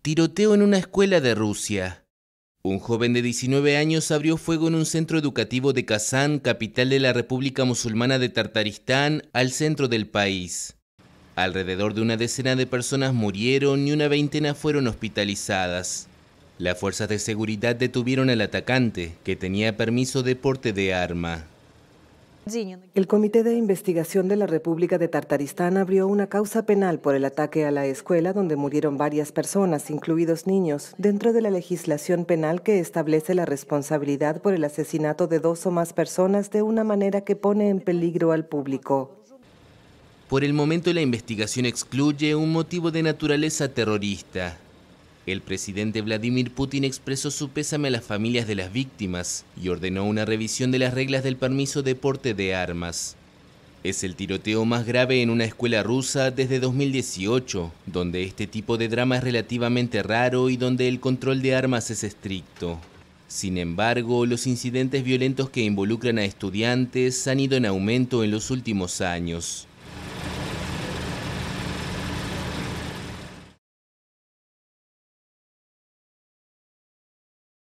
Tiroteo en una escuela de Rusia. Un joven de 19 años abrió fuego en un centro educativo de Kazán, capital de la República Musulmana de Tartaristán, al centro del país. Alrededor de una decena de personas murieron y una veintena fueron hospitalizadas. Las fuerzas de seguridad detuvieron al atacante, que tenía permiso de porte de arma. El Comité de Investigación de la República de Tartaristán abrió una causa penal por el ataque a la escuela donde murieron varias personas, incluidos niños, dentro de la legislación penal que establece la responsabilidad por el asesinato de dos o más personas de una manera que pone en peligro al público. Por el momento la investigación excluye un motivo de naturaleza terrorista. El presidente Vladimir Putin expresó su pésame a las familias de las víctimas y ordenó una revisión de las reglas del permiso de porte de armas. Es el tiroteo más grave en una escuela rusa desde 2018, donde este tipo de drama es relativamente raro y donde el control de armas es estricto. Sin embargo, los incidentes violentos que involucran a estudiantes han ido en aumento en los últimos años.